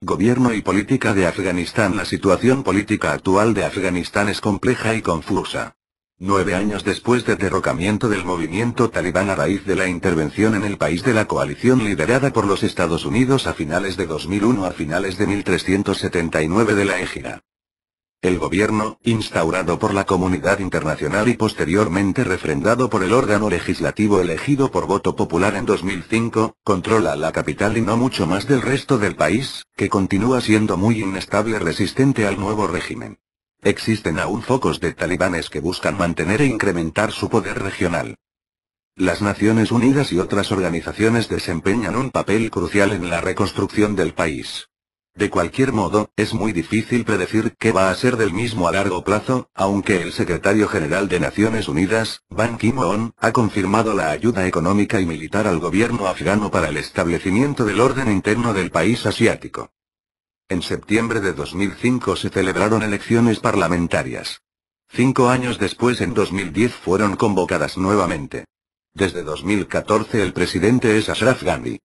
Gobierno y política de Afganistán La situación política actual de Afganistán es compleja y confusa. Nueve años después del derrocamiento del movimiento talibán a raíz de la intervención en el país de la coalición liderada por los Estados Unidos a finales de 2001 a finales de 1379 de la égida. El gobierno, instaurado por la comunidad internacional y posteriormente refrendado por el órgano legislativo elegido por voto popular en 2005, controla la capital y no mucho más del resto del país, que continúa siendo muy inestable y resistente al nuevo régimen. Existen aún focos de talibanes que buscan mantener e incrementar su poder regional. Las Naciones Unidas y otras organizaciones desempeñan un papel crucial en la reconstrucción del país. De cualquier modo, es muy difícil predecir qué va a ser del mismo a largo plazo, aunque el secretario general de Naciones Unidas, Ban Ki-moon, ha confirmado la ayuda económica y militar al gobierno afgano para el establecimiento del orden interno del país asiático. En septiembre de 2005 se celebraron elecciones parlamentarias. Cinco años después en 2010 fueron convocadas nuevamente. Desde 2014 el presidente es Ashraf Gandhi.